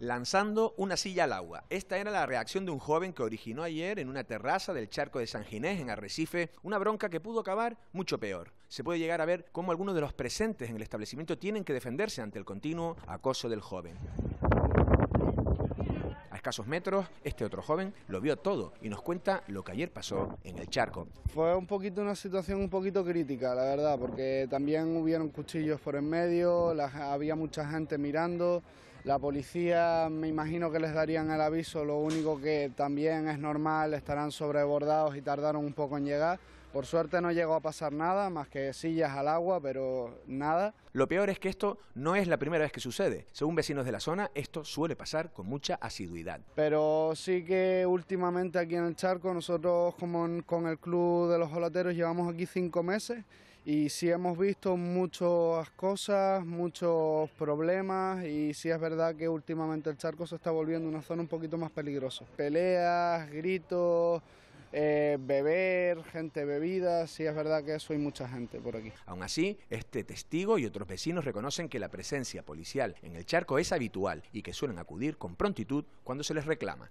lanzando una silla al agua. Esta era la reacción de un joven que originó ayer en una terraza del charco de San Ginés, en Arrecife, una bronca que pudo acabar mucho peor. Se puede llegar a ver cómo algunos de los presentes en el establecimiento tienen que defenderse ante el continuo acoso del joven. A escasos metros, este otro joven lo vio todo y nos cuenta lo que ayer pasó en el charco. Fue un poquito una situación un poquito crítica, la verdad, porque también hubieron cuchillos por en medio, había mucha gente mirando la policía me imagino que les darían el aviso, lo único que también es normal, estarán sobrebordados y tardaron un poco en llegar. Por suerte no llegó a pasar nada, más que sillas al agua, pero nada. Lo peor es que esto no es la primera vez que sucede. Según vecinos de la zona, esto suele pasar con mucha asiduidad. Pero sí que últimamente aquí en el charco, nosotros como con el club de los holoteros llevamos aquí cinco meses y sí hemos visto muchas cosas, muchos problemas y sí es verdad que últimamente el charco se está volviendo una zona un poquito más peligrosa. Peleas, gritos. Eh, beber, gente bebida, sí es verdad que eso hay mucha gente por aquí. Aún así, este testigo y otros vecinos reconocen que la presencia policial en el charco es habitual y que suelen acudir con prontitud cuando se les reclama.